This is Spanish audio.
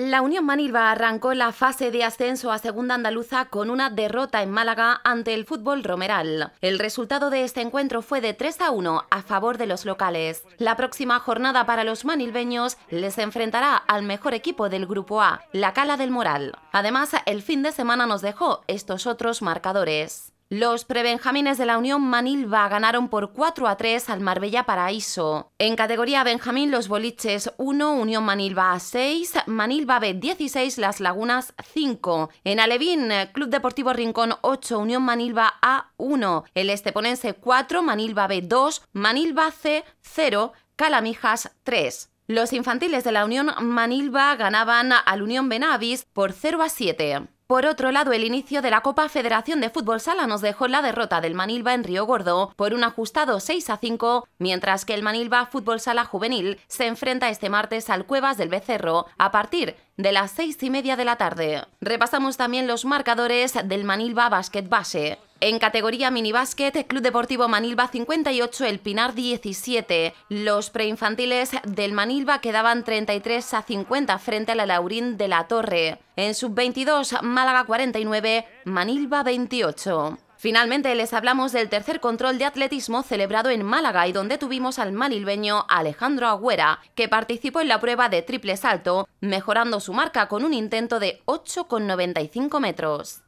La Unión Manilva arrancó la fase de ascenso a Segunda Andaluza con una derrota en Málaga ante el fútbol romeral. El resultado de este encuentro fue de 3 a 1 a favor de los locales. La próxima jornada para los manilveños les enfrentará al mejor equipo del Grupo A, la Cala del Moral. Además, el fin de semana nos dejó estos otros marcadores. Los prebenjamines de la Unión Manilva ganaron por 4 a 3 al Marbella Paraíso. En categoría Benjamín, los boliches 1, Unión Manilva a 6, Manilva B 16, Las Lagunas 5. En Alevín, Club Deportivo Rincón 8, Unión Manilva A 1, El Esteponense 4, Manilva B 2, Manilva C 0, Calamijas 3. Los infantiles de la Unión Manilva ganaban al Unión Benavis por 0 a 7. Por otro lado, el inicio de la Copa Federación de Fútbol Sala nos dejó la derrota del Manilva en Río Gordo por un ajustado 6 a 5, mientras que el Manilva Fútbol Sala Juvenil se enfrenta este martes al Cuevas del Becerro a partir de las seis y media de la tarde. Repasamos también los marcadores del Manilva Basket Base. En categoría minibásquet, Club Deportivo Manilva 58, El Pinar 17. Los preinfantiles del Manilva quedaban 33 a 50 frente a la Laurín de la Torre. En sub-22, Málaga 49, Manilva 28. Finalmente les hablamos del tercer control de atletismo celebrado en Málaga y donde tuvimos al malilbeño Alejandro Agüera, que participó en la prueba de triple salto, mejorando su marca con un intento de 8,95 metros.